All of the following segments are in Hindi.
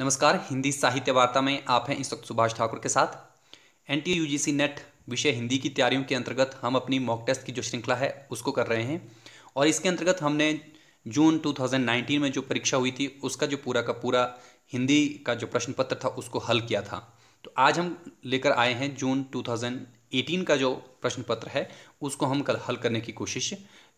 नमस्कार हिंदी साहित्य वार्ता में आप हैं इस वक्त सुभाष ठाकुर के साथ एन टी यूजीसी नेट विषय हिंदी की तैयारियों के अंतर्गत हम अपनी मॉक टेस्ट की जो श्रृंखला है उसको कर रहे हैं और इसके अंतर्गत हमने जून 2019 में जो परीक्षा हुई थी उसका जो पूरा का पूरा हिंदी का जो प्रश्न पत्र था उसको हल किया था तो आज हम लेकर आए हैं जून 2018 का जो प्रश्न पत्र है उसको हम कल हल करने की कोशिश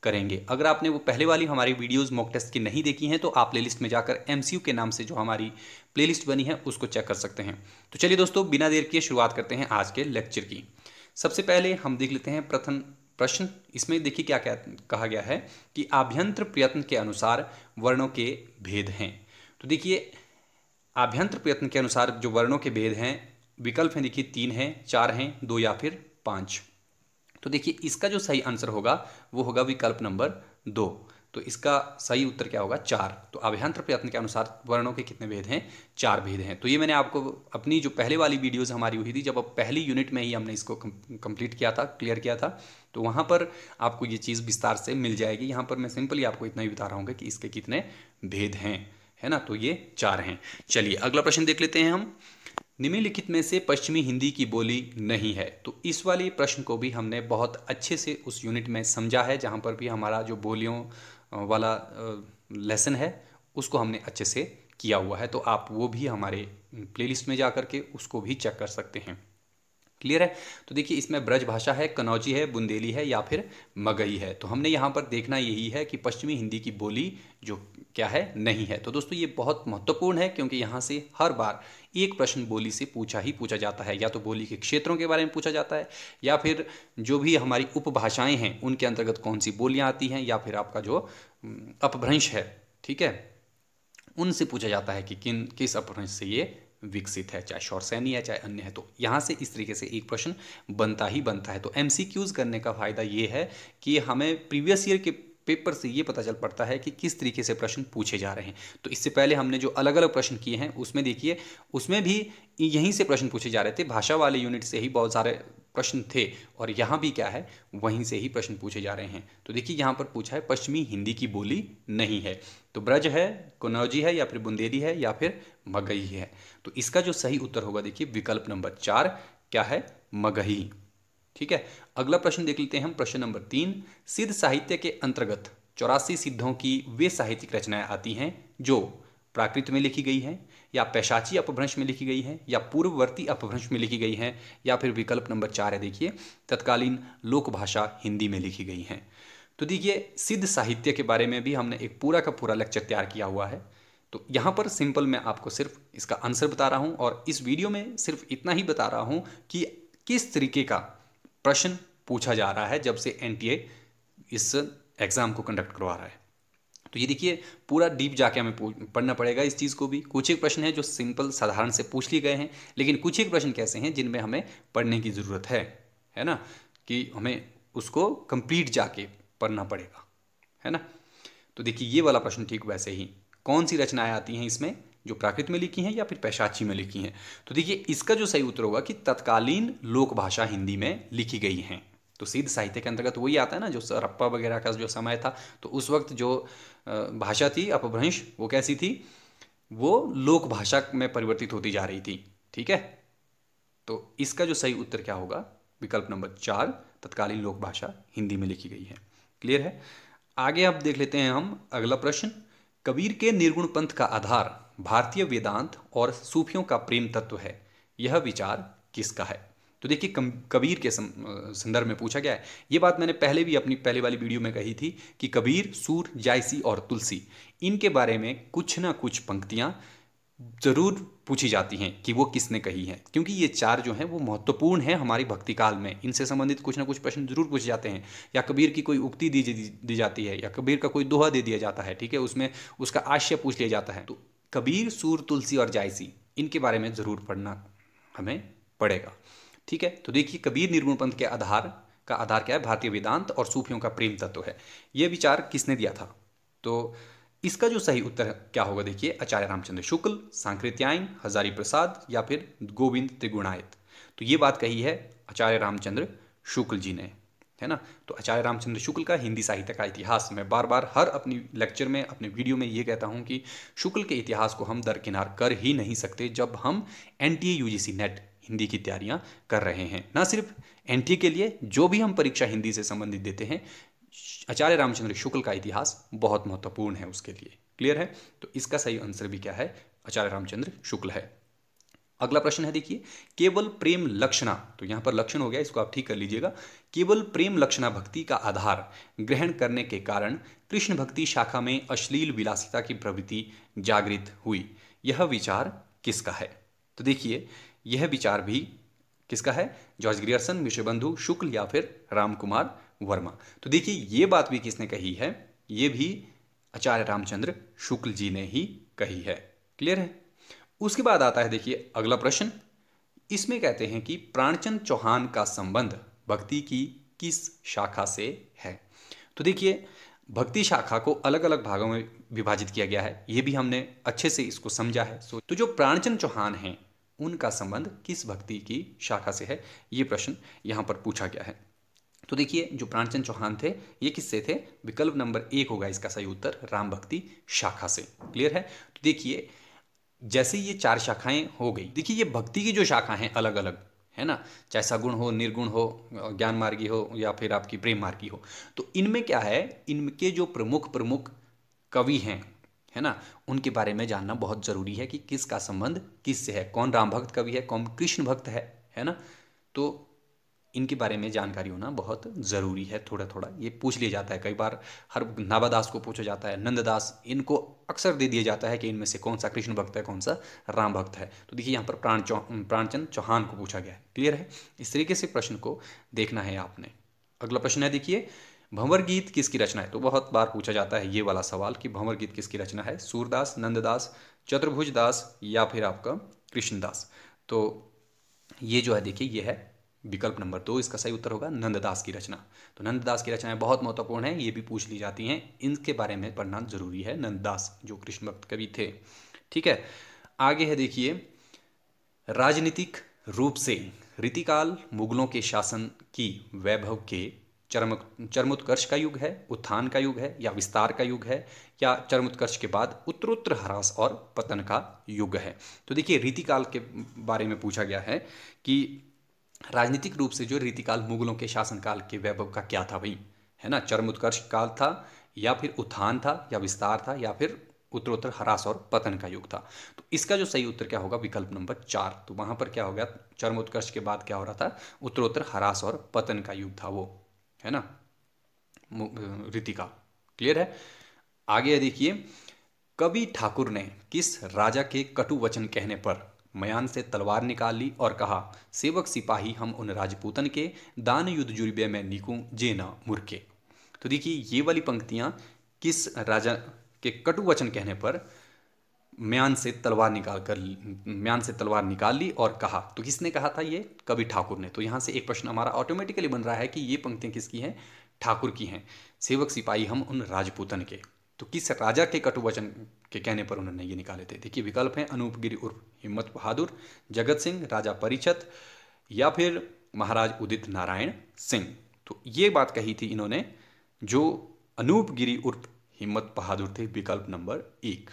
करेंगे अगर आपने वो पहले वाली हमारी वीडियोस मॉक टेस्ट की नहीं देखी हैं तो आप प्लेलिस्ट में जाकर एमसीयू के नाम से जो हमारी प्लेलिस्ट बनी है उसको चेक कर सकते हैं तो चलिए दोस्तों बिना देर किए शुरुआत करते हैं आज के लेक्चर की सबसे पहले हम देख लेते हैं प्रथम प्रश्न इसमें देखिए क्या क्या कहा गया है कि आभ्यंतर प्रयत्न के अनुसार वर्णों के भेद हैं तो देखिए आभ्यंतर प्रयत्न के अनुसार जो वर्णों के भेद हैं विकल्प हैं देखिए तीन हैं चार हैं दो या फिर पाँच तो देखिए इसका जो सही आंसर होगा वो होगा विकल्प नंबर दो तो इसका सही उत्तर क्या होगा चार तो अभ्यंतर प्रयत्न के अनुसार वर्णों के कितने भेद हैं चार भेद हैं तो ये मैंने आपको अपनी जो पहले वाली वीडियोस हमारी हुई थी जब अब पहली यूनिट में ही हमने इसको कंप्लीट किया था क्लियर किया था तो वहाँ पर आपको ये चीज़ विस्तार से मिल जाएगी यहाँ पर मैं सिंपली आपको इतना ही बता रहा हूँ कि इसके कितने भेद हैं है ना तो ये चार हैं चलिए अगला प्रश्न देख लेते हैं हम निम्नलिखित में से पश्चिमी हिंदी की बोली नहीं है तो इस वाले प्रश्न को भी हमने बहुत अच्छे से उस यूनिट में समझा है जहाँ पर भी हमारा जो बोलियों वाला लेसन है उसको हमने अच्छे से किया हुआ है तो आप वो भी हमारे प्लेलिस्ट में जा कर के उसको भी चेक कर सकते हैं क्लियर है तो देखिए इसमें ब्रज भाषा है कनौजी है बुंदेली है या फिर मगई है तो हमने यहाँ पर देखना यही है कि पश्चिमी हिंदी की बोली जो क्या है नहीं है तो दोस्तों ये बहुत महत्वपूर्ण है क्योंकि यहाँ से हर बार एक प्रश्न बोली से पूछा ही पूछा जाता है या तो बोली के क्षेत्रों के बारे में पूछा जाता है या फिर जो भी हमारी उपभाषाएं हैं उनके अंतर्गत कौन सी बोलियाँ आती हैं या फिर आपका जो अपभ्रंश है ठीक है उनसे पूछा जाता है कि किन किस अपभ्रंश से ये विकसित है चाहे शौरसैनी है चाहे अन्य है तो यहाँ से इस तरीके से एक प्रश्न बनता ही बनता है तो एम करने का फायदा ये है कि हमें प्रीवियस ईयर के पेपर से ये पता चल पड़ता है कि किस तरीके से प्रश्न पूछे जा रहे हैं तो इससे पहले हमने जो अलग अलग प्रश्न किए हैं उसमें देखिए उसमें भी यहीं से प्रश्न पूछे जा रहे थे भाषा वाले यूनिट से ही बहुत सारे प्रश्न थे और यहाँ भी क्या है वहीं से ही प्रश्न पूछे जा रहे हैं तो देखिए यहाँ पर पूछा है पश्चिमी हिंदी की बोली नहीं है तो ब्रज है कनौजी है या फिर बुंदेली है या फिर मगही हम्म। है तो इसका जो सही उत्तर होगा देखिए विकल्प नंबर चार क्या है मगही ठीक है अगला प्रश्न देख लेते हैं हम प्रश्न नंबर तीन सिद्ध साहित्य के अंतर्गत चौरासी सिद्धों की वे साहित्यिक रचनाएं आती हैं जो प्राकृत में लिखी गई हैं या पैशाची अपभ्रंश में लिखी गई हैं या पूर्ववर्ती अपभ्रंश में लिखी गई हैं या फिर विकल्प नंबर चार है देखिए तत्कालीन लोकभाषा हिंदी में लिखी गई हैं तो देखिए सिद्ध साहित्य के बारे में भी हमने एक पूरा का पूरा लेक्चर तैयार किया हुआ है तो यहाँ पर सिंपल मैं आपको सिर्फ इसका आंसर बता रहा हूँ और इस वीडियो में सिर्फ इतना ही बता रहा हूँ कि किस तरीके का प्रश्न पूछा जा रहा है जब से एन इस एग्ज़ाम को कंडक्ट करवा रहा है तो ये देखिए पूरा डीप जाके हमें पढ़ना पड़ेगा इस चीज़ को भी कुछ एक प्रश्न है जो सिंपल साधारण से पूछ लिए गए हैं लेकिन कुछ एक प्रश्न कैसे हैं जिनमें हमें पढ़ने की ज़रूरत है है ना कि हमें उसको कंप्लीट जाके पढ़ना पड़ेगा है ना तो देखिए ये वाला प्रश्न ठीक वैसे ही कौन सी रचनाएं आती हैं इसमें जो प्राकृत में लिखी हैं या फिर पैशाची में लिखी हैं तो देखिए इसका जो सही उत्तर होगा कि तत्कालीन लोक भाषा हिंदी में लिखी गई हैं तो सिद्ध साहित्य के अंतर्गत वही आता है ना जो सरप्पा वगैरह का जो समय था तो उस वक्त जो भाषा थी अपभ्रंश वो कैसी थी वो लोक भाषा में परिवर्तित होती जा रही थी ठीक है तो इसका जो सही उत्तर क्या होगा विकल्प नंबर चार तत्कालीन लोक भाषा हिंदी में लिखी गई है क्लियर है आगे आप देख लेते हैं हम अगला प्रश्न कबीर के निर्गुण पंथ का आधार भारतीय वेदांत और सूफियों का प्रेम तत्व है यह विचार किसका है तो देखिए कबीर के संदर्भ में पूछा गया है ये बात मैंने पहले भी अपनी पहले वाली वीडियो में कही थी कि कबीर सूर जायसी और तुलसी इनके बारे में कुछ ना कुछ पंक्तियां ज़रूर पूछी जाती हैं कि वो किसने कही हैं क्योंकि ये चार जो हैं वो महत्वपूर्ण हैं हमारी भक्ति काल में इनसे संबंधित कुछ ना कुछ प्रश्न जरूर पूछे जाते हैं या कबीर की कोई उक्ति दी दी जाती है या कबीर का कोई दोहा दे दिया जाता है ठीक है उसमें उसका आशय पूछ लिया जाता है तो कबीर सूर तुलसी और जायसी इनके बारे में ज़रूर पढ़ना हमें पड़ेगा ठीक है तो देखिए कबीर निर्गुण पंथ के आधार का आधार क्या है भारतीय वेदांत और सूफियों का प्रेम तत्व है ये विचार किसने दिया था तो इसका जो सही उत्तर क्या होगा देखिए आचार्य रामचंद्र शुक्ल सांकृत्यायन हजारी प्रसाद या फिर गोविंद त्रिगुणायत तो ये बात कही है आचार्य रामचंद्र शुक्ल जी ने है ना तो आचार्य रामचंद्र शुक्ल का हिंदी साहित्य का इतिहास मैं बार बार हर अपनी लेक्चर में अपने वीडियो में ये कहता हूँ कि शुक्ल के इतिहास को हम दरकिनार कर ही नहीं सकते जब हम एन टी नेट हिंदी की तैयारियां कर रहे हैं ना सिर्फ एन के लिए जो भी हम परीक्षा हिंदी से संबंधित देते हैं आचार्य रामचंद्र शुक्ल का इतिहास बहुत महत्वपूर्ण है उसके लिए क्लियर है तो इसका सही आंसर भी क्या है आचार्य रामचंद्र शुक्ल है अगला प्रश्न है देखिए केवल प्रेम लक्षणा तो यहाँ पर लक्षण हो गया इसको आप ठीक कर लीजिएगा केवल प्रेम लक्षणा भक्ति का आधार ग्रहण करने के कारण कृष्ण भक्ति शाखा में अश्लील विलासिता की प्रवृत्ति जागृत हुई यह विचार किसका है तो देखिए यह विचार भी किसका है जॉर्ज ग्रियर्सन विश्वबंधु शुक्ल या फिर राम कुमार वर्मा तो देखिए ये बात भी किसने कही है ये भी आचार्य रामचंद्र शुक्ल जी ने ही कही है क्लियर है उसके बाद आता है देखिए अगला प्रश्न इसमें कहते हैं कि प्राणचंद चौहान का संबंध भक्ति की किस शाखा से है तो देखिए भक्ति शाखा को अलग अलग भागों में विभाजित किया गया है ये भी हमने अच्छे से इसको समझा है तो जो प्राणचंद चौहान हैं उनका संबंध किस भक्ति की शाखा से है ये प्रश्न यहाँ पर पूछा गया है तो देखिए जो प्राणचंद चौहान थे ये किससे थे विकल्प नंबर एक होगा इसका सही उत्तर राम भक्ति शाखा से क्लियर है तो देखिए जैसे ये चार शाखाएं हो गई देखिए ये भक्ति की जो शाखा है अलग अलग है ना चाहे सगुण हो निर्गुण हो ज्ञान मार्गी हो या फिर आपकी प्रेम मार्गी हो तो इनमें क्या है इनके जो प्रमुख प्रमुख कवि हैं है ना उनके बारे में जानना बहुत ज़रूरी है कि किसका संबंध किससे है कौन राम भक्त कवि है कौन कृष्ण भक्त है है ना तो इनके बारे में जानकारी होना बहुत ज़रूरी है थोड़ा थोड़ा ये पूछ लिया जाता है कई बार हर नाबादास को पूछा जाता है नंददास इनको अक्सर दे दिया जाता है कि इनमें से कौन सा कृष्ण भक्त है कौन सा राम भक्त है तो देखिए यहाँ पर प्राण प्राणचंद चौहान को पूछा गया है क्लियर है इस तरीके से प्रश्न को देखना है आपने अगला प्रश्न है देखिए भंवर गीत किसकी रचना है तो बहुत बार पूछा जाता है ये वाला सवाल कि भंवर गीत किसकी रचना है सूरदास नंददास चतुर्भुज दास या फिर आपका कृष्णदास तो ये जो है देखिए ये है विकल्प नंबर दो इसका सही उत्तर होगा नंददास की रचना तो नंददास की रचनाएं बहुत महत्वपूर्ण है ये भी पूछ ली जाती हैं इनके बारे में पढ़ना जरूरी है नंददास जो कृष्ण भक्त कवि थे ठीक है आगे है देखिए राजनीतिक रूप से रीतिकाल मुगलों के शासन की वैभव के चरम चरमोत्कर्ष का युग है उत्थान का युग है या विस्तार का युग है या चरमोत्कर्ष के बाद उत्तरोत्तर ह्रास और पतन का युग है तो देखिए रीतिकाल के बारे में पूछा गया है कि राजनीतिक रूप से जो रीतिकाल मुगलों के शासनकाल के वैभव का क्या था भाई है ना चरमोत्कर्ष काल था या फिर उत्थान था या विस्तार था या फिर उत्तरोत्तर हरास और पतन का युग था तो इसका जो सही उत्तर क्या होगा विकल्प नंबर चार तो वहां पर क्या हो गया चरमोत्कर्ष के बाद क्या हो रहा था उत्तरोत्तर हरास और पतन का युग था वो है ना रितिका क्लियर है आगे देखिए कवि ठाकुर ने किस राजा के कटु वचन कहने पर मयान से तलवार निकाल ली और कहा सेवक सिपाही हम उन राजपूतन के दान युद्ध जुर्बे में निकू जे न मुरके तो देखिए ये वाली पंक्तियां किस राजा के कटु वचन कहने पर म्यान से तलवार निकाल कर म्यान से तलवार निकाल ली और कहा तो किसने कहा था ये कवि ठाकुर ने तो यहाँ से एक प्रश्न हमारा ऑटोमेटिकली बन रहा है कि ये पंक्तियाँ किसकी हैं ठाकुर की हैं सेवक सिपाही हम उन राजपूतन के तो किस राजा के कटुवचन के कहने पर उन्होंने ये निकाले थे देखिए विकल्प हैं अनूपगिरी उर्फ हिम्मत बहादुर जगत सिंह राजा परिचत या फिर महाराज उदित नारायण सिंह तो ये बात कही थी इन्होंने जो अनूपगिरी उर्फ हिम्मत बहादुर थे विकल्प नंबर एक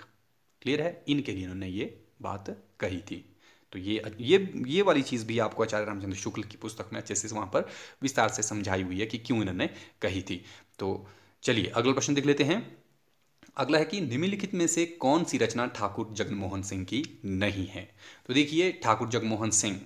क्लियर है इनके लिए इन्होंने ये बात कही थी तो ये ये ये वाली चीज़ भी आपको आचार्य रामचंद्र शुक्ल की पुस्तक में अच्छे से वहाँ पर विस्तार से समझाई हुई है कि क्यों इन्होंने कही थी तो चलिए अगला प्रश्न देख लेते हैं अगला है कि निम्नलिखित में से कौन सी रचना ठाकुर जगमोहन सिंह की नहीं है तो देखिए ठाकुर जगमोहन सिंह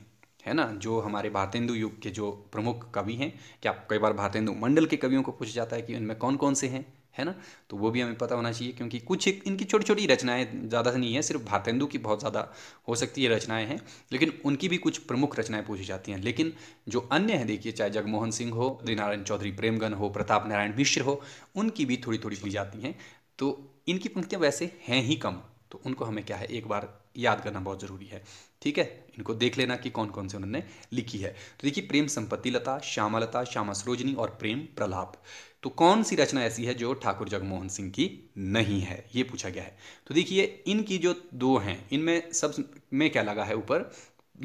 है ना जो हमारे भारतेंदु युग के जो प्रमुख कवि हैं क्या कई बार भारतेंदु मंडल के कवियों को पूछा जाता है कि उनमें कौन कौन से हैं है ना तो वो भी हमें पता होना चाहिए क्योंकि कुछ एक इनकी छोटी छोटी रचनाएं ज़्यादा से नहीं है सिर्फ भारतेंदु की बहुत ज़्यादा हो सकती है रचनाएं हैं लेकिन उनकी भी कुछ प्रमुख रचनाएं पूछी जाती हैं लेकिन जो अन्य हैं देखिए चाहे जगमोहन सिंह हो दीनारायण चौधरी प्रेमगन हो प्रताप नारायण मिश्र हो उनकी भी थोड़ी थोड़ी ली जाती हैं तो इनकी पंक्तियाँ वैसे हैं ही कम तो उनको हमें क्या है एक बार याद करना बहुत ज़रूरी है ठीक है इनको देख लेना कि कौन कौन से उन्होंने लिखी है तो देखिए प्रेम संपत्ति लता श्यामा लता श्यामा सरोजनी और प्रेम प्रलाप तो कौन सी रचना ऐसी है जो ठाकुर जगमोहन सिंह की नहीं है ये पूछा गया है तो देखिए इनकी जो दो हैं इनमें सब में क्या लगा है ऊपर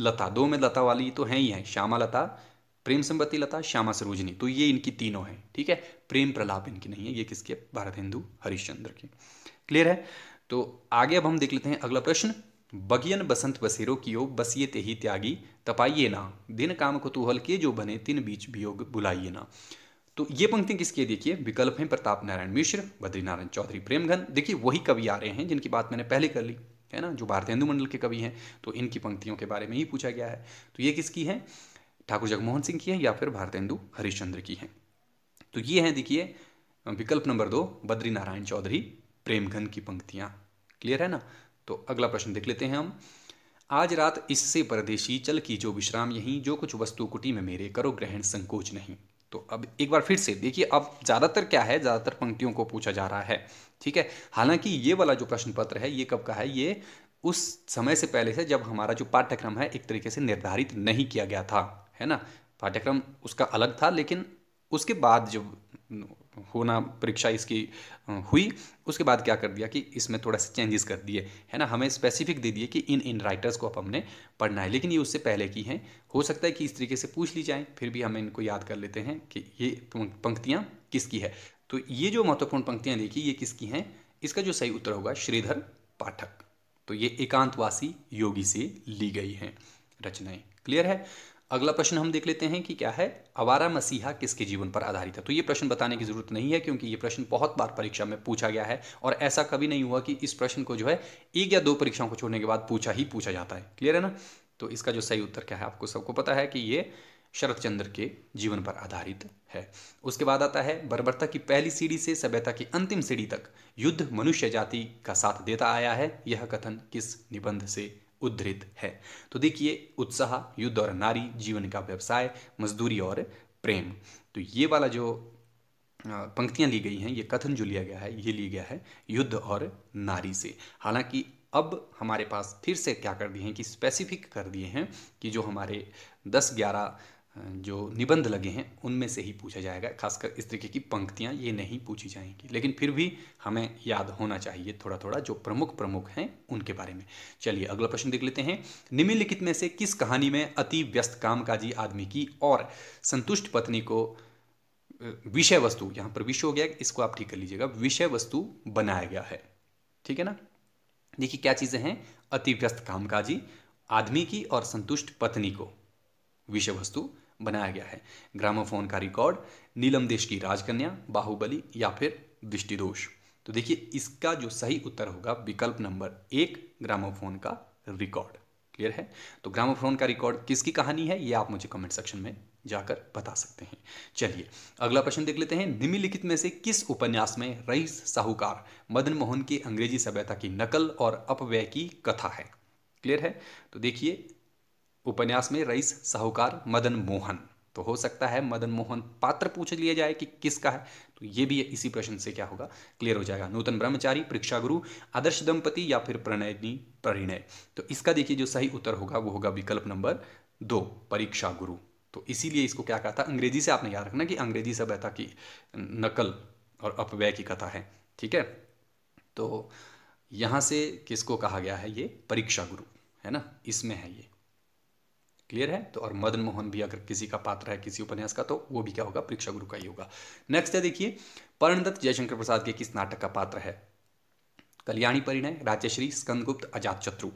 लता दो में लता वाली तो है ही है श्यामा लता प्रेम संपत्ति लता श्यामा सरोजनी तो ये इनकी तीनों हैं ठीक है प्रेम प्रलाप इनकी नहीं है ये किसके भारत हिंदू हरिश्चंद्र के क्लियर है तो आगे अब हम देख लेते हैं अगला प्रश्न बगियन बसंत बसेरो कियो बसिए ते ही त्यागी तपाइए ना दिन काम कुतूहल के जो बने तिन बीच वियोग बुलाइए ना तो ये पंक्ति किसके देखिए विकल्प हैं प्रताप नारायण मिश्र बद्रीनारायण चौधरी प्रेमघन देखिए वही कवि आ रहे हैं जिनकी बात मैंने पहले कर ली है ना जो भारतेंदु मंडल के कवि हैं तो इनकी पंक्तियों के बारे में ही पूछा गया है तो ये किसकी है ठाकुर जगमोहन सिंह की है या फिर भारतेंदु हरिश्चंद्र की है तो ये है देखिए विकल्प नंबर दो बद्रीनारायण चौधरी प्रेमघन की पंक्तियां क्लियर है ना तो अगला प्रश्न देख लेते हैं हम आज रात इससे परदेशी चल की जो विश्राम यहीं जो कुछ वस्तु कुटी में मेरे करो ग्रहण संकोच नहीं तो अब एक बार फिर से देखिए अब ज़्यादातर क्या है ज़्यादातर पंक्तियों को पूछा जा रहा है ठीक है हालांकि ये वाला जो प्रश्न पत्र है ये कब का है ये उस समय से पहले से जब हमारा जो पाठ्यक्रम है एक तरीके से निर्धारित नहीं किया गया था है ना पाठ्यक्रम उसका अलग था लेकिन उसके बाद जब होना परीक्षा इसकी हुई उसके बाद क्या कर दिया कि इसमें थोड़ा सा चेंजेस कर दिए है ना हमें स्पेसिफिक दे दिए कि इन इन राइटर्स को अब हमने पढ़ना है लेकिन ये उससे पहले की हैं हो सकता है कि इस तरीके से पूछ ली जाए फिर भी हमें इनको याद कर लेते हैं कि ये पंक्तियाँ किसकी है तो ये जो महत्वपूर्ण पंक्तियाँ देखी ये किसकी हैं इसका जो सही उत्तर होगा श्रीधर पाठक तो ये एकांतवासी योगी से ली गई हैं रचनाएं क्लियर है अगला प्रश्न हम देख लेते हैं कि क्या है अवारा मसीहा किसके जीवन पर आधारित है तो ये प्रश्न बताने की जरूरत नहीं है क्योंकि ये प्रश्न बहुत बार परीक्षा में पूछा गया है और ऐसा कभी नहीं हुआ कि इस प्रश्न को जो है एक या दो परीक्षाओं को छोड़ने के बाद पूछा ही पूछा जाता है क्लियर है ना तो इसका जो सही उत्तर क्या है आपको सबको पता है कि ये शरत चंद्र के जीवन पर आधारित है उसके बाद आता है बर्बरता की पहली सीढ़ी से सभ्यता की अंतिम सीढ़ी तक युद्ध मनुष्य जाति का साथ देता आया है यह कथन किस निबंध से उद्धृत है तो देखिए उत्साह युद्ध और नारी जीवन का व्यवसाय मजदूरी और प्रेम तो ये वाला जो पंक्तियां ली गई हैं ये कथन जो लिया गया है ये लिया गया है युद्ध और नारी से हालांकि अब हमारे पास फिर से क्या कर दिए हैं कि स्पेसिफिक कर दिए हैं कि जो हमारे दस ग्यारह जो निबंध लगे हैं उनमें से ही पूछा जाएगा खासकर इस तरीके की पंक्तियाँ ये नहीं पूछी जाएंगी लेकिन फिर भी हमें याद होना चाहिए थोड़ा थोड़ा जो प्रमुख प्रमुख हैं उनके बारे में चलिए अगला प्रश्न देख लेते हैं निम्नलिखित में से किस कहानी में अति व्यस्त कामकाजी आदमी की और संतुष्ट पत्नी को विषय वस्तु यहाँ पर विषय हो गया इसको आप ठीक कर लीजिएगा विषय वस्तु बनाया गया है ठीक है ना देखिए क्या चीज़ें हैं अति व्यस्त कामकाजी आदमी की और संतुष्ट पत्नी को विषय वस्तु बनाया गया है ग्रामोफोन का रिकॉर्ड नीलम देश की राजकन्या बाहुबली या फिर दृष्टिदोष तो देखिए इसका जो सही उत्तर होगा विकल्प नंबर एक ग्रामोफोन का रिकॉर्ड क्लियर है तो ग्रामोफोन का रिकॉर्ड किसकी कहानी है ये आप मुझे कमेंट सेक्शन में जाकर बता सकते हैं चलिए अगला प्रश्न देख लेते हैं निम्नलिखित में से किस उपन्यास में रईस साहूकार मदन मोहन की अंग्रेजी सभ्यता की नकल और अपव्यय की कथा है क्लियर है तो देखिए उपन्यास में रईस साहूकार मदन मोहन तो हो सकता है मदन मोहन पात्र पूछ लिया जाए कि किसका है तो ये भी इसी प्रश्न से क्या होगा क्लियर हो जाएगा नूतन ब्रह्मचारी परीक्षा गुरु आदर्श दंपति या फिर प्रणयनी परिणय तो इसका देखिए जो सही उत्तर होगा वो होगा विकल्प नंबर दो परीक्षा गुरु तो इसीलिए इसको क्या कहा था अंग्रेजी से आपने याद रखना कि अंग्रेजी सभ्यता की नकल और अपव्यय की कथा है ठीक है तो यहां से किसको कहा गया है ये परीक्षा गुरु है ना इसमें है ये क्लियर है तो और मदन मोहन भी अगर किसी का पात्र है किसी उपन्यास का तो वो भी क्या होगा परीक्षा गुरु का ही होगा नेक्स्ट है देखिए पर्णदत्त जयशंकर प्रसाद के किस नाटक का पात्र है कल्याणी परिणय राज्यश्री स्कंदगुप्त अजातशत्रु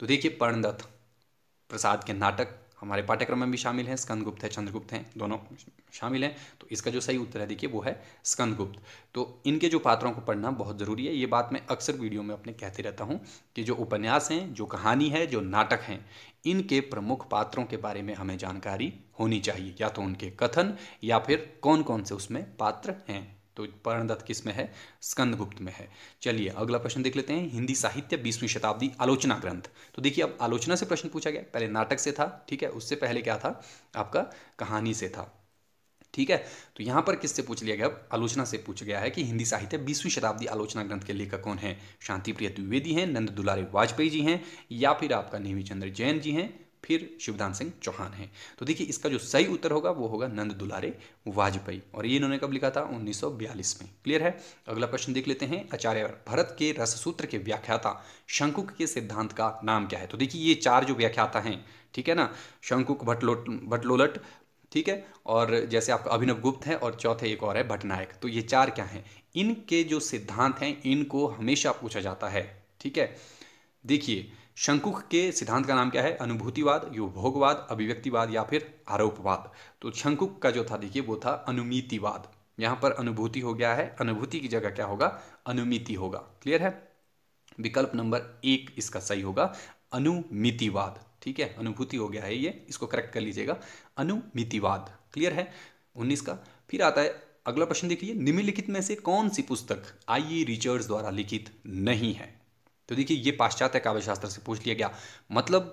तो देखिए पर्णदत्त प्रसाद के नाटक हमारे पाठ्यक्रम में भी शामिल हैं स्कंदगुप्त है चंद्रगुप्त हैं दोनों शामिल हैं तो इसका जो सही उत्तर है देखिए वो है स्कंदगुप्त तो इनके जो पात्रों को पढ़ना बहुत ज़रूरी है ये बात मैं अक्सर वीडियो में अपने कहते रहता हूँ कि जो उपन्यास हैं जो कहानी है जो नाटक हैं इनके प्रमुख पात्रों के बारे में हमें जानकारी होनी चाहिए या तो उनके कथन या फिर कौन कौन से उसमें पात्र हैं तो पर्णदत्त किस में है स्कंदगुप्त में है चलिए अगला प्रश्न देख लेते हैं हिंदी साहित्य बीसवीं शताब्दी आलोचना ग्रंथ तो देखिए अब आलोचना से प्रश्न पूछा गया पहले नाटक से था ठीक है उससे पहले क्या था आपका कहानी से था ठीक है तो यहां पर किससे पूछ लिया गया आलोचना से पूछ गया है कि हिंदी साहित्य बीसवीं शताब्दी आलोचना ग्रंथ के लेखक कौन है शांति प्रिय द्विवेदी हैं नंद दुलारे वाजपेयी जी हैं या फिर आपका नेवी चंद्र जैन जी हैं फिर शिवदान सिंह चौहान हैं तो देखिए इसका जो सही उत्तर होगा वो होगा नंद दुलारे वाजपेयी और ये इन्होंने कब लिखा था 1942 में क्लियर है अगला प्रश्न देख लेते हैं आचार्य भरत के रस सूत्र के व्याख्याता शंकुक के सिद्धांत का नाम क्या है तो देखिए ये चार जो व्याख्याता हैं ठीक है ना शंकुक भटलो भटलोलट ठीक है और जैसे आप अभिनव गुप्त हैं और चौथे एक और है भटनायक तो ये चार क्या हैं इनके जो सिद्धांत हैं इनको हमेशा पूछा जाता है ठीक है देखिए शंकुक के सिद्धांत का नाम क्या है अनुभूतिवाद भोगवाद अभिव्यक्तिवाद या फिर आरोपवाद तो शंकुक का जो था देखिए वो था अनुमितिवाद यहां पर अनुभूति हो गया है अनुभूति की जगह क्या होगा अनुमिति होगा क्लियर है विकल्प नंबर एक इसका सही होगा अनुमितिवाद ठीक है अनुभूति हो गया है ये इसको करेक्ट कर लीजिएगा अनुमितिवाद क्लियर है उन्नीस का फिर आता है अगला प्रश्न देखिए निम्नलिखित में से कौन सी पुस्तक आई रिचर्ड द्वारा लिखित नहीं है तो देखिए ये पाश्चात्य काव्यशास्त्र से पूछ लिया गया मतलब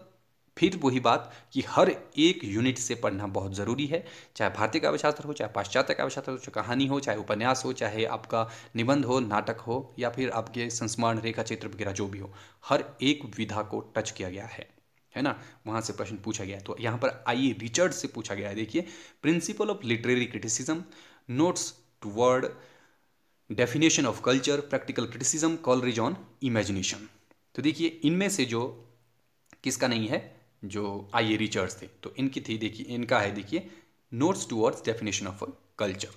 फिर वही बात कि हर एक यूनिट से पढ़ना बहुत ज़रूरी है चाहे भारतीय काव्यशास्त्र हो चाहे पाश्चात्य काव्यशास्त्र हो चाहे कहानी हो चाहे उपन्यास हो चाहे आपका निबंध हो नाटक हो या फिर आपके संस्मरण रेखा चित्र वगैरह जो भी हो हर एक विधा को टच किया गया है है ना वहाँ से प्रश्न पूछा गया तो यहाँ पर आइए रिचर्ड से पूछा गया है देखिए principle of literary criticism notes towards definition of culture practical criticism Coleridge on imagination तो देखिए इनमें से जो किसका नहीं है जो आइए रिचर्ड्स थे तो इनकी थी देखिए इनका है देखिए notes towards definition of culture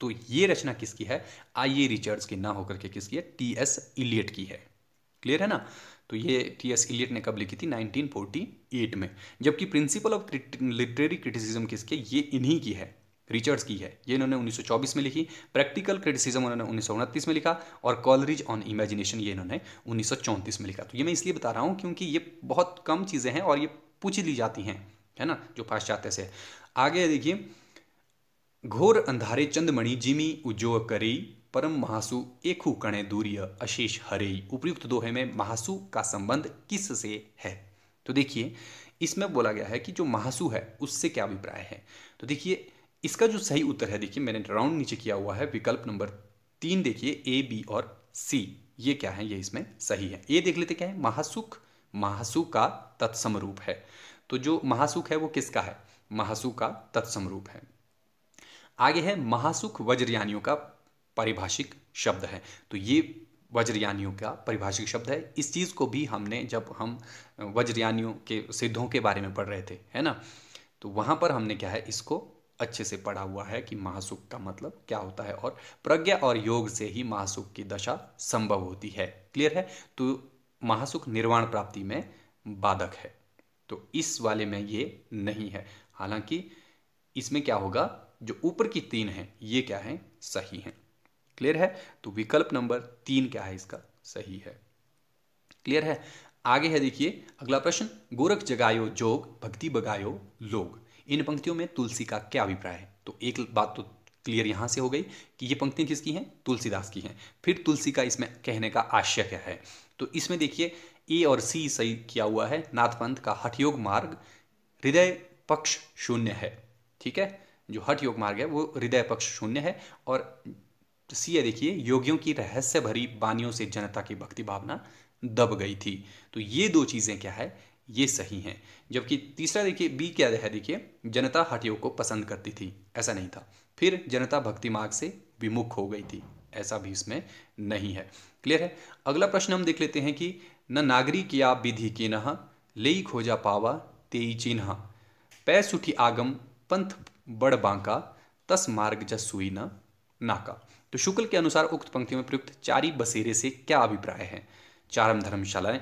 तो ये रचना किसकी है आइए रिचर्ड्स की ना होकर के किसकी है टी एस इलियट की है क्लियर है ना तो ये टी एस इलियट ने कब लिखी थी 1948 में जबकि प्रिंसिपल ऑफ लिटरेरी क्रिटिसिज्म किसके ये इन्हीं की है रिचर्ड्स की है ये इन्होंने 1924 में लिखी प्रैक्टिकल क्रिटिसिज्म उन्होंने उन्नीस में लिखा और कॉलरिज ऑन इमेजिनेशन ये इन्होंने उन्नीस में लिखा तो ये मैं इसलिए बता रहा हूँ क्योंकि ये बहुत कम चीज़ें हैं और ये पूछ ली जाती हैं है ना जो पाश्चात्य से आगे देखिए घोर अंधारे चंदमणि जिमी उजो करी परम महासु एकु कणे दूरिय अशेष हरे उपयुक्त दोहे में महासु का संबंध किस से है तो देखिए इसमें बोला गया है कि जो महासु है उससे क्या अभिप्राय है तो देखिए इसका जो सही उत्तर है देखिए मैंने राउंड नीचे किया हुआ है विकल्प नंबर तीन देखिए ए बी और सी ये क्या है ये इसमें सही है ये देख लेते क्या है महासुख महासु का तत्सम रूप है तो जो महासुख है वो किसका है महासु का तत्सम रूप है आगे है महासुख वज्रयानियों का परिभाषिक शब्द है तो ये वज्रयानियों का परिभाषिक शब्द है इस चीज़ को भी हमने जब हम वज्रयानियों के सिद्धों के बारे में पढ़ रहे थे है ना तो वहाँ पर हमने क्या है इसको अच्छे से पढ़ा हुआ है कि महासुख का मतलब क्या होता है और प्रज्ञा और योग से ही महासुख की दशा संभव होती है क्लियर है तो महासुख निर्वाण प्राप्ति में बाधक है तो इस वाले में ये नहीं है हालांकि इसमें क्या होगा जो ऊपर की तीन है ये क्या है सही है क्लियर है तो विकल्प नंबर तीन क्या है इसका सही है क्लियर है आगे है देखिए अगला प्रश्न गोरख जगायो जोग भक्ति बगायो लोग इन पंक्तियों में तुलसी का क्या अभिप्राय है तो एक बात तो क्लियर यहां से हो गई कि ये पंक्तियां किसकी हैं तुलसीदास की हैं फिर तुलसी का इसमें कहने का आशय क्या है तो इसमें देखिए ए और सी सही किया हुआ है नाथपंथ का हठयोग मार्ग हृदय पक्ष शून्य है ठीक है जो हठ योग मार्ग है वो हृदय पक्ष शून्य है और तो सी है देखिए योगियों की रहस्य भरी बानियों से जनता की भक्ति भावना दब गई थी तो ये दो चीज़ें क्या है ये सही हैं जबकि तीसरा देखिए बी क्या है देखिए जनता हठयोग को पसंद करती थी ऐसा नहीं था फिर जनता भक्ति मार्ग से विमुख हो गई थी ऐसा भी इसमें नहीं है क्लियर है अगला प्रश्न हम देख लेते हैं कि न नागरिक या विधि के न ले खोजा पावा तेई चिन्ह पै सुठी आगम पंथ बड़ बांका तस मार्ग जस सुई न नाका तो शुक्ल के अनुसार उक्त पंक्तियों में प्रयुक्त चारी बसेरे से क्या अभिप्राय है चारम धर्मशालाएं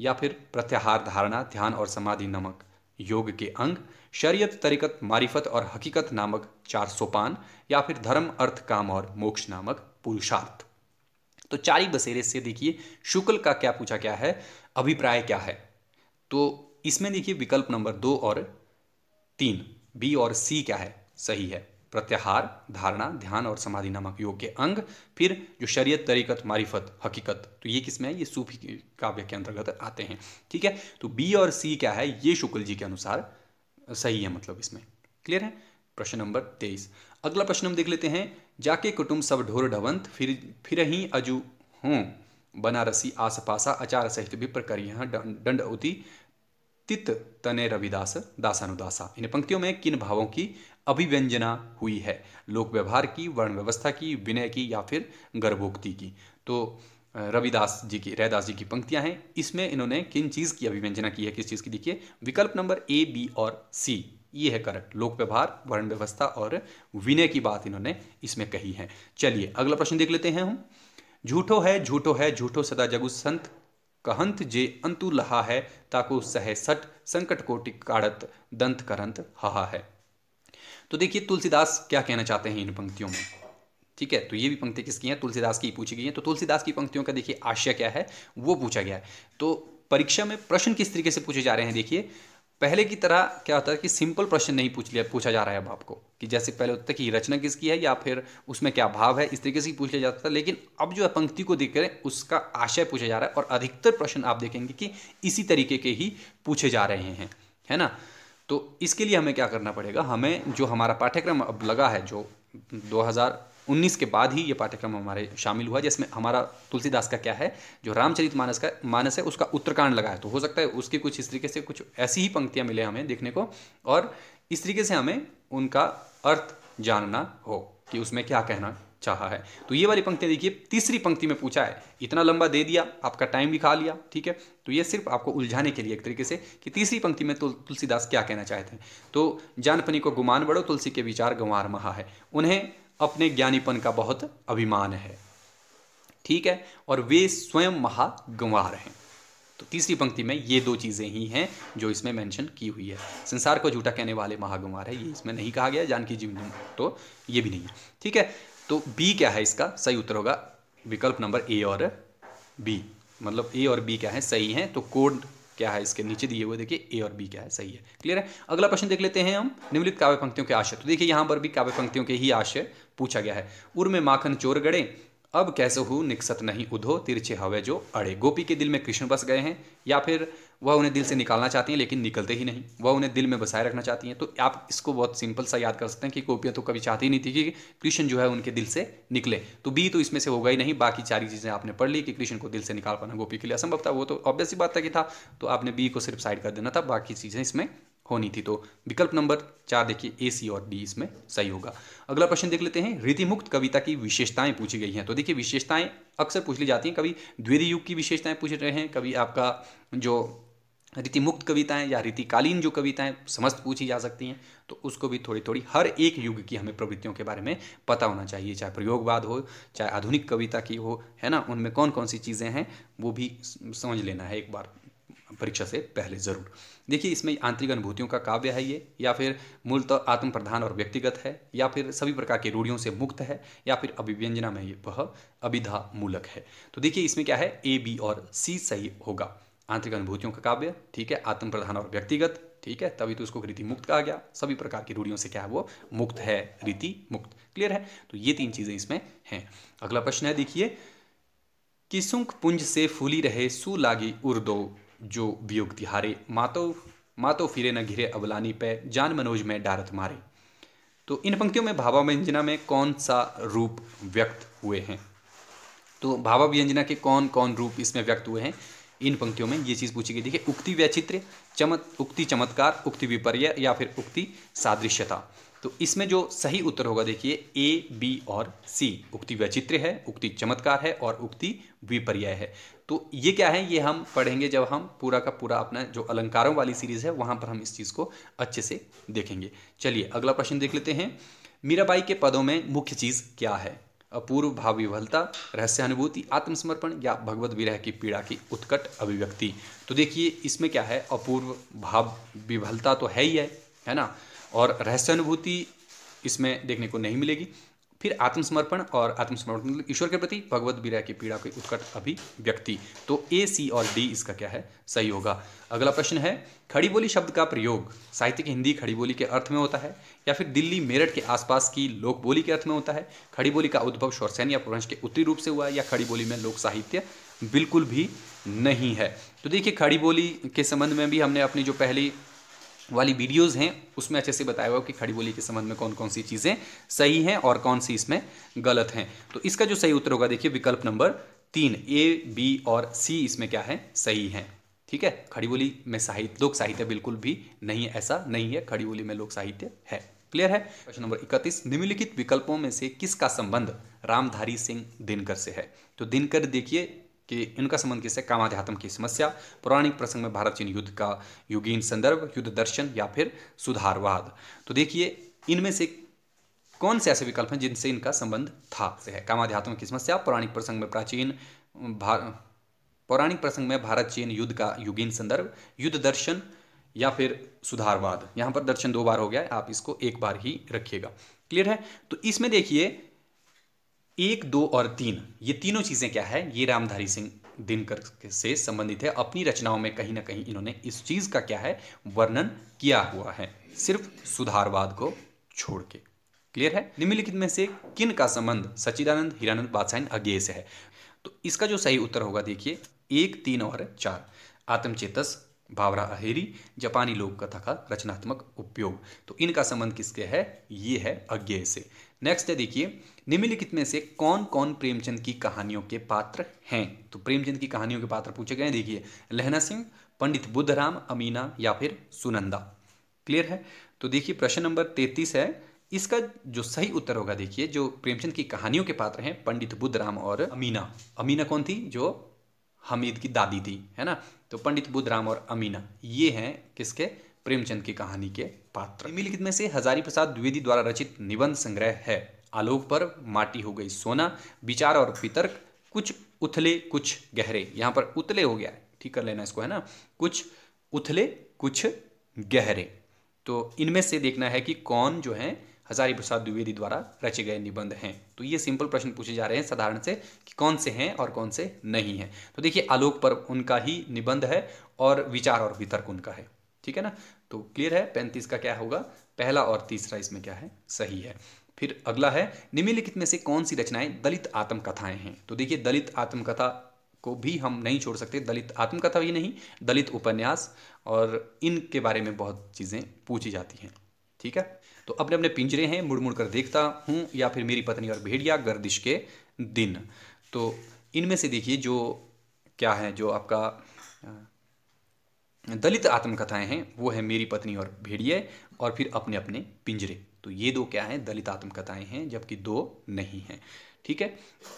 या फिर प्रत्याहार धारणा ध्यान और समाधि नामक योग के अंग शरीयत तरीकत मारिफत और हकीकत नामक चार सोपान या फिर धर्म अर्थ काम और मोक्ष नामक पुरुषार्थ तो चारी बसेरे से देखिए शुक्ल का क्या पूछा क्या है अभिप्राय क्या है तो इसमें देखिए विकल्प नंबर दो और तीन बी और सी क्या है सही है प्रत्याहार धारणा ध्यान और समाधि नामक योग के अंग फिर जो शरीयत तरीकत मारिफत हकीकत तो ये किसमें है ये सूफी काव्य के अंतर्गत आते हैं ठीक है तो बी और सी क्या है ये शुक्ल जी के अनुसार सही है मतलब इसमें क्लियर है प्रश्न नंबर तेईस अगला प्रश्न हम देख लेते हैं जाके कुटुंब सब ढोर ढवंत फिर फिर ही अजू हूँ बनारसी आस पासा आचार सहित भी प्रकार यहाँ दंड उति तित तने रविदास दासानुदासा इन पंक्तियों में किन भावों की अभिव्यंजना हुई है लोक व्यवहार की वर्ण व्यवस्था की विनय की या फिर गर्भोक्ति की तो रविदास जी की रैदास जी की पंक्तियां हैं इसमें इन्होंने किन चीज़ की अभिव्यंजना की है किस चीज़ की देखिए विकल्प नंबर ए बी और सी ये है करेक्ट लोक व्यवहार वर्ण व्यवस्था और विनय की बात इन्होंने इसमें कही है चलिए अगला प्रश्न देख लेते हैं हम झूठो है झूठो है झूठो सदा जगु संत कहंत जे अंतु लहा है ताको सह सट संकट कोटि काड़त दंत करंत हहा है तो देखिए तुलसीदास क्या कहना चाहते हैं इन पंक्तियों में ठीक है तो ये भी पंक्ति किसकी हैं तुलसीदास की पूछी गई हैं तो तुलसीदास की पंक्तियों का देखिए आशय क्या है वो पूछा गया है तो परीक्षा में प्रश्न किस तरीके से पूछे जा रहे हैं देखिए पहले की तरह क्या होता है कि सिंपल प्रश्न नहीं पूछ लिया पूछा जा रहा है अब आपको कि जैसे पहले होता है कि रचना किसकी है या फिर उसमें क्या भाव है इस तरीके से पूछ लिया जाता था लेकिन अब जो है पंक्ति को देख करें उसका आशय पूछा जा रहा है और अधिकतर प्रश्न आप देखेंगे कि इसी तरीके के ही पूछे जा रहे हैं है ना तो इसके लिए हमें क्या करना पड़ेगा हमें जो हमारा पाठ्यक्रम अब लगा है जो 2019 के बाद ही ये पाठ्यक्रम हमारे शामिल हुआ जिसमें हमारा तुलसीदास का क्या है जो रामचरित मानस का मानस है उसका उत्तरकांड लगा है तो हो सकता है उसके कुछ इस तरीके से कुछ ऐसी ही पंक्तियाँ मिले हमें देखने को और इस तरीके से हमें उनका अर्थ जानना हो कि उसमें क्या कहना चाहा है तो ये वाली पंक्तियां देखिए तीसरी पंक्ति में पूछा है इतना लंबा दे दिया आपका टाइम भी खा लिया ठीक है तो ये सिर्फ आपको उलझाने के लिए एक तरीके से कि तीसरी पंक्ति में तो तुलसीदास क्या कहना चाहते हैं तो जानपनी को गुमान बड़ो तुलसी के विचार गंवार महा है उन्हें अपने ज्ञानीपन का बहुत अभिमान है ठीक है और वे स्वयं महा गंवार हैं तो तीसरी पंक्ति में ये दो चीज़ें ही हैं जो इसमें मेंशन की हुई है संसार को झूठा कहने वाले महागुमार है ये इसमें नहीं कहा गया जानकी जी तो ये भी नहीं है ठीक है तो बी क्या है इसका सही उत्तर होगा विकल्प नंबर ए और बी मतलब ए और बी क्या है सही है तो कोड क्या है इसके नीचे दिए हुए देखिए ए और बी क्या है सही है क्लियर है अगला प्रश्न देख लेते हैं हम निम्नलिखित काव्य पंक्तियों के आशय तो देखिए यहां पर भी काव्य पंक्तियों के ही आशय पूछा गया है उर में माखन चोर गड़े अब कैसे हु निकसत नहीं उधो तिरछे हवे जो अड़े गोपी के दिल में कृष्ण बस गए हैं या फिर वह उन्हें दिल से निकालना चाहती हैं लेकिन निकलते ही नहीं वह उन्हें दिल में बसाए रखना चाहती हैं तो आप इसको बहुत सिंपल सा याद कर सकते हैं कि गोपियाँ तो कभी चाहती ही नहीं थी कि कृष्ण जो है उनके दिल से निकले तो बी तो इसमें से होगा ही नहीं बाकी चार चीज़ें आपने पढ़ ली कि कृष्ण को दिल से निकाल पाना गोपी के लिए असंभव था वो तो ऑब्वियस बात था कि था तो आपने बी को सिर्फ साइड कर देना था बाकी चीज़ें इसमें होनी थी तो विकल्प नंबर चार देखिए ए सी और डी इसमें सही होगा अगला प्रश्न देख लेते हैं रीतिमुक्त कविता की विशेषताएं पूछी गई हैं तो देखिए विशेषताएं अक्सर पूछ ली जाती हैं कभी द्वितीय युग की विशेषताएं पूछ रहे हैं कभी आपका जो रीति मुक्त कविताएं या रीतिकालीन जो कविताएं समस्त पूछी जा सकती हैं तो उसको भी थोड़ी थोड़ी हर एक युग की हमें प्रवृत्तियों के बारे में पता होना चाहिए चाहे प्रयोगवाद हो चाहे आधुनिक कविता की हो है ना उनमें कौन कौन सी चीज़ें हैं वो भी समझ लेना है एक बार परीक्षा से पहले ज़रूर देखिए इसमें आंतरिक अनुभूतियों का काव्य है ये या फिर मूलतः आत्म प्रधान और व्यक्तिगत है या फिर सभी प्रकार की रूढ़ियों से मुक्त है या फिर अभिव्यंजना में ये वह अभिधा मूलक है तो देखिए इसमें क्या है ए बी और सी सही होगा आंतरिक अनुभूतियों का काव्य ठीक है आत्म प्रधान और व्यक्तिगत ठीक है तभी तो उसको रीति मुक्त कहा गया सभी प्रकार की रूढ़ियों से क्या है वो मुक्त है रीति मुक्त क्लियर है तो ये तीन चीज़ें इसमें हैं अगला प्रश्न है देखिए किसुंक पुंज से फूली रहे सू लागी उर्दो जो वियोग तिहारे मातो मातो फिरे न घिरे अबलानी पे जान मनोज में डारत मारे तो इन पंक्तियों में भावा व्यंजना में कौन सा रूप व्यक्त हुए हैं तो भावा व्यंजना के कौन कौन रूप इसमें व्यक्त हुए हैं इन पंक्तियों में ये चीज़ पूछी गई देखिए उक्ति वैचित्र्य चमत् उक्ति चमत्कार उक्ति विपर्य या फिर उक्ति सादृश्यता तो इसमें जो सही उत्तर होगा देखिए ए बी और सी उक्ति वैचित्र्य है उक्ति चमत्कार है और उक्ति विपर्य है तो ये क्या है ये हम पढ़ेंगे जब हम पूरा का पूरा अपना जो अलंकारों वाली सीरीज़ है वहां पर हम इस चीज़ को अच्छे से देखेंगे चलिए अगला प्रश्न देख लेते हैं मीराबाई के पदों में मुख्य चीज़ क्या है अपूर्व भाव विभलता रहस्यानुभूति आत्मसमर्पण या भगवत विरह की पीड़ा की उत्कट अभिव्यक्ति तो देखिए इसमें क्या है अपूर्व भाव विभलता तो है ही है है ना और रहस्यानुभूति इसमें देखने को नहीं मिलेगी फिर आत्मसमर्पण और आत्मसमर्पण मतलब ईश्वर के प्रति भगवत विरह की पीड़ा के उत्कट अभिव्यक्ति तो ए सी और डी इसका क्या है सही होगा अगला प्रश्न है खड़ी बोली शब्द का प्रयोग साहित्य की हिंदी खड़ी बोली के अर्थ में होता है या फिर दिल्ली मेरठ के आसपास की लोक बोली के अर्थ में होता है खड़ी बोली का उद्भव शौरसैन या प्रवंश के उत्तरी रूप से हुआ है या खड़ी बोली में लोक साहित्य बिल्कुल भी नहीं है तो देखिए खड़ी बोली के संबंध में भी हमने अपनी जो पहली वाली वीडियोज़ हैं उसमें अच्छे से बताया हुआ कि खड़ी बोली के संबंध में कौन कौन सी चीज़ें सही हैं और कौन सी इसमें गलत हैं तो इसका जो सही उत्तर होगा देखिए विकल्प नंबर तीन ए बी और सी इसमें क्या है सही है ठीक है खड़ी बोली में साहित्य लोक साहित्य बिल्कुल भी नहीं है ऐसा नहीं है खड़ी बोली में लोक साहित्य है क्लियर है क्वेश्चन नंबर इकतीस निम्नलिखित विकल्पों में से किसका संबंध रामधारी सिंह दिनकर से है तो दिनकर देखिए कि इनका संबंध किससे कामाध्यात्म की समस्या पौराणिक प्रसंग में भारत चीन युद्ध का युगीन संदर्भ युद्ध दर्शन या फिर सुधारवाद तो देखिए इनमें से कौन से ऐसे विकल्प हैं जिनसे इनका संबंध था से है कामाध्यात्म की समस्या पौराणिक प्रसंग में प्राचीन पौराणिक प्रसंग में भारत चीन युद्ध का युगीन संदर्भ युद्ध दर्शन या फिर सुधारवाद यहाँ पर दर्शन दो बार हो गया है आप इसको एक बार ही रखिएगा क्लियर है तो इसमें देखिए एक दो और तीन ये तीनों चीज़ें क्या है ये रामधारी सिंह दिनकर से संबंधित है अपनी रचनाओं में कहीं ना कहीं इन्होंने इस चीज़ का क्या है वर्णन किया हुआ है सिर्फ सुधारवाद को छोड़ के क्लियर है निम्नलिखित में से किन का संबंध सचिदानंद हीरानंद बादशाह अगे से है तो इसका जो सही उत्तर होगा देखिए एक तीन और चार आत्मचेतस भावरा अहेरी जापानी लोक कथा का रचनात्मक उपयोग तो इनका संबंध किसके है ये है अज्ञेय से नेक्स्ट है देखिए निम्नलिखित में से कौन कौन प्रेमचंद की कहानियों के पात्र हैं तो प्रेमचंद की कहानियों के पात्र पूछे गए हैं देखिए लहना सिंह पंडित बुद्धराम अमीना या फिर सुनंदा क्लियर है तो देखिए प्रश्न नंबर तैतीस है इसका जो सही उत्तर होगा देखिए जो प्रेमचंद की कहानियों के पात्र हैं पंडित बुद्धराम और अमीना अमीना कौन थी जो हमीद की दादी थी है ना तो पंडित बुद्धराम और अमीना ये हैं किसके प्रेमचंद की कहानी के पात्र निम्नलिखित में से हजारी प्रसाद द्विवेदी द्वारा रचित निबंध संग्रह है आलोक पर माटी हो गई सोना विचार और वितर्क कुछ उथले कुछ गहरे यहाँ पर उतले हो गया ठीक कर लेना इसको है ना कुछ उथले कुछ गहरे तो इनमें से देखना है कि कौन जो है हजारी प्रसाद द्विवेदी द्वारा रचे गए निबंध हैं तो ये सिंपल प्रश्न पूछे जा रहे हैं साधारण से कि कौन से हैं और कौन से नहीं हैं तो देखिए आलोक पर उनका ही निबंध है और विचार और वितर्क उनका है ठीक है ना तो क्लियर है पैंतीस का क्या होगा पहला और तीसरा इसमें क्या है सही है फिर अगला है निम्नलिखित में से कौन सी रचनाएं दलित आत्मकथाएं हैं तो देखिए दलित आत्मकथा को भी हम नहीं छोड़ सकते दलित आत्मकथा भी नहीं दलित उपन्यास और इनके बारे में बहुत चीज़ें पूछी जाती हैं ठीक है तो अपने अपने पिंजरे हैं मुड़ मुड़ कर देखता हूं या फिर मेरी पत्नी और भेड़िया गर्दिश के दिन तो इनमें से देखिए जो क्या है जो आपका दलित आत्मकथाएं हैं वो है मेरी पत्नी और भेड़िए और फिर अपने अपने पिंजरे तो ये दो क्या हैं दलित आत्मकथाएं हैं जबकि दो नहीं हैं ठीक है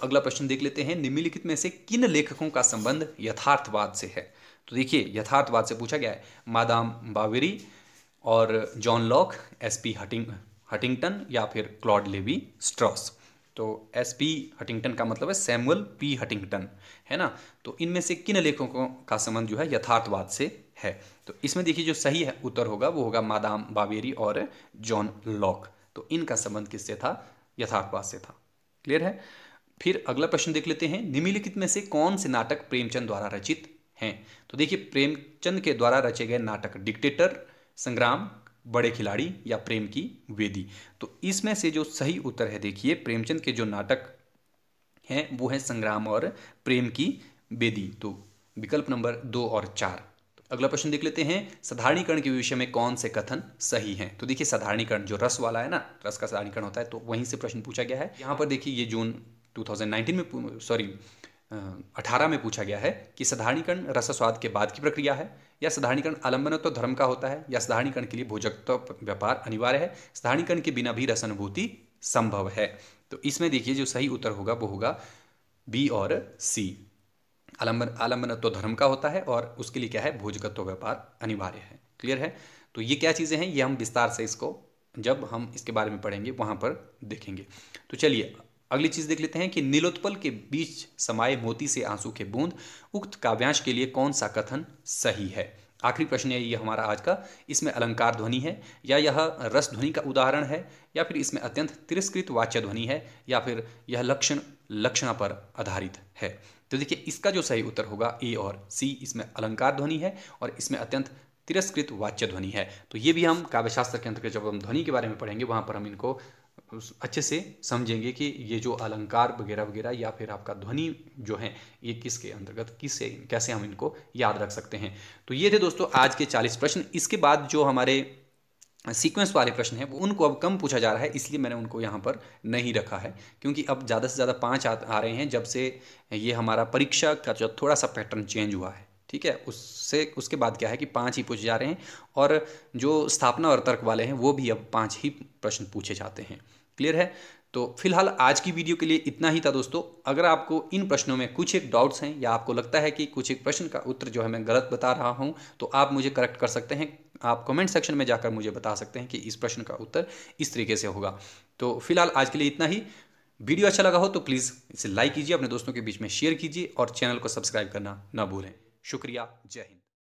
अगला प्रश्न देख लेते हैं निम्नलिखित में से किन लेखकों का संबंध यथार्थवाद से है तो देखिए यथार्थवाद से पूछा गया है मादाम बावेरी और John Locke S P Hunting Huntington या फिर क्लॉड लेवी स्ट्रॉस तो एस पी हटिंगटन का मतलब है सैमुअल पी हटिंगटन है ना तो इनमें से किन लेखकों का संबंध जो है यथार्थवाद से है तो इसमें देखिए जो सही उत्तर होगा वो होगा मादाम बावेरी और जॉन लॉक तो इनका संबंध किससे था यथार्थवाद से था क्लियर है फिर अगला प्रश्न देख लेते हैं निम्नलिखित में से कौन से नाटक प्रेमचंद द्वारा रचित हैं तो देखिए प्रेमचंद के द्वारा रचे गए नाटक डिक्टेटर संग्राम बड़े खिलाड़ी या प्रेम की वेदी तो इसमें से जो सही उत्तर है देखिए प्रेमचंद के जो नाटक हैं वो है संग्राम और प्रेम की वेदी तो विकल्प नंबर दो और चार अगला प्रश्न देख लेते हैं साधारणीकरण के विषय में कौन से कथन सही हैं तो देखिए साधारणीकरण जो रस वाला है ना रस का साधारणीकरण होता है तो वहीं से प्रश्न पूछा गया है यहाँ पर देखिए ये जून 2019 में सॉरी 18 में पूछा गया है कि साधारणीकरण रस स्वाद के बाद की प्रक्रिया है या साधारणीकरण आलंबनत्व तो धर्म का होता है या साधारणीकरण के लिए भोजकत्व व्यापार अनिवार्य है साधारणीकरण के बिना भी रस अनुभूति संभव है तो इसमें देखिए जो सही उत्तर होगा वो होगा बी और सी आलम्बन आलम्बन तो धर्म का होता है और उसके लिए क्या है भोजगत्व व्यापार अनिवार्य है क्लियर है तो ये क्या चीज़ें हैं ये हम विस्तार से इसको जब हम इसके बारे में पढ़ेंगे वहाँ पर देखेंगे तो चलिए अगली चीज़ देख लेते हैं कि नीलोत्पल के बीच समाये मोती से आंसू के बूंद उक्त काव्यांश के लिए कौन सा कथन सही है आखिरी प्रश्न है ये हमारा आज का इसमें अलंकार ध्वनि है या यह रस ध्वनि का उदाहरण है या फिर इसमें अत्यंत तिरस्कृत वाच्य ध्वनि है या फिर यह लक्षण लक्षणा पर आधारित है तो देखिए इसका जो सही उत्तर होगा ए और सी इसमें अलंकार ध्वनि है और इसमें अत्यंत तिरस्कृत वाच्य ध्वनि है तो ये भी हम काव्यशास्त्र के अंतर्गत जब हम ध्वनि के बारे में पढ़ेंगे वहाँ पर हम इनको अच्छे से समझेंगे कि ये जो अलंकार वगैरह वगैरह या फिर आपका ध्वनि जो है ये किसके अंतर्गत किसे कैसे हम इनको याद रख सकते हैं तो ये थे दोस्तों आज के चालीस प्रश्न इसके बाद जो हमारे सीक्वेंस वाले प्रश्न हैं वो उनको अब कम पूछा जा रहा है इसलिए मैंने उनको यहाँ पर नहीं रखा है क्योंकि अब ज़्यादा से ज़्यादा पाँच आ, आ रहे हैं जब से ये हमारा परीक्षा का जो थोड़ा सा पैटर्न चेंज हुआ है ठीक है उससे उसके बाद क्या है कि पाँच ही पूछे जा रहे हैं और जो स्थापना और तर्क वाले हैं वो भी अब पाँच ही प्रश्न पूछे जाते हैं क्लियर है तो फिलहाल आज की वीडियो के लिए इतना ही था दोस्तों अगर आपको इन प्रश्नों में कुछ एक डाउट्स हैं या आपको लगता है कि कुछ एक प्रश्न का उत्तर जो है मैं गलत बता रहा हूँ तो आप मुझे करेक्ट कर सकते हैं आप कमेंट सेक्शन में जाकर मुझे बता सकते हैं कि इस प्रश्न का उत्तर इस तरीके से होगा तो फिलहाल आज के लिए इतना ही वीडियो अच्छा लगा हो तो प्लीज़ इसे लाइक कीजिए अपने दोस्तों के बीच में शेयर कीजिए और चैनल को सब्सक्राइब करना ना भूलें शुक्रिया जय हिंद